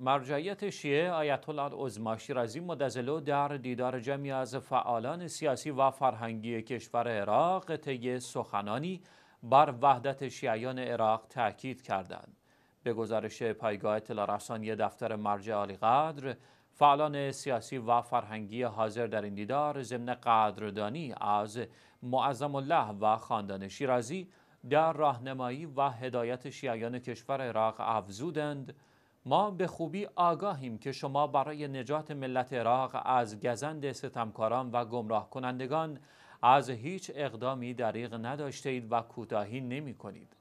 مرجعیت شیعه آیت الله عظما شیرازی مدزلو در دیدار جمعی از فعالان سیاسی و فرهنگی کشور عراق طی سخنانی بر وحدت شیعیان عراق تاکید کردند به گزارش پایگاه اطلاع رسانی دفتر مرجع قدر، فعالان سیاسی و فرهنگی حاضر در این دیدار ضمن قدردانی از معظم الله و خاندان شیرازی در راهنمایی و هدایت شیعیان کشور عراق افزودند ما به خوبی آگاهیم که شما برای نجات ملت عراق از گزند ستمکاران و گمراه کنندگان از هیچ اقدامی دریغ نداشته اید و کوتاهی نمی کنید.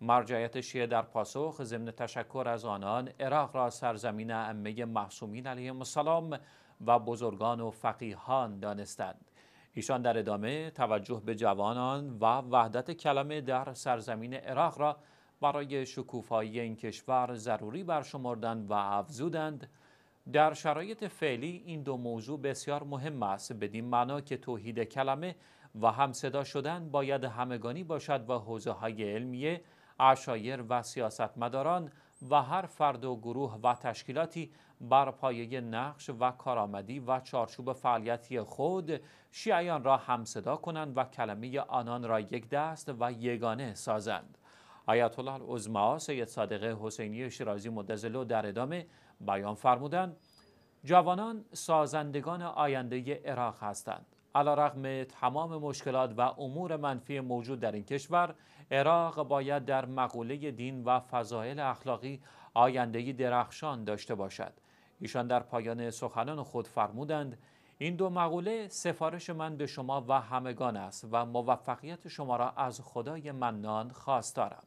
مرجعیت شیعه در پاسخ ضمن تشکر از آنان عراق را سرزمین ائمه محسومین علیه السلام و بزرگان و فقیهان دانستند. ایشان در ادامه توجه به جوانان و وحدت کلمه در سرزمین عراق را برای شکوفایی این کشور ضروری برشمردن و افزودند در شرایط فعلی این دو موضوع بسیار مهم است بدین معنا که توحید کلمه و همصدا شدن باید همگانی باشد و حوزه های علمیه عشایر و سیاستمداران و هر فرد و گروه و تشکیلاتی بر پایه نقش و کارآمدی و چارچوب فعالیتی خود شیعیان را همصدا کنند و کلمه آنان را یک دست و یگانه سازند آیت الله العظما سید صادقه حسینی شیرازی مدزلو در ادامه بیان فرمودند جوانان سازندگان آینده عراق هستند علا رغم تمام مشکلات و امور منفی موجود در این کشور عراق باید در مقوله دین و فضایل اخلاقی آیندهی درخشان داشته باشد ایشان در پایان سخنان خود فرمودند این دو مقوله سفارش من به شما و همگان است و موفقیت شما را از خدای منان خواستارم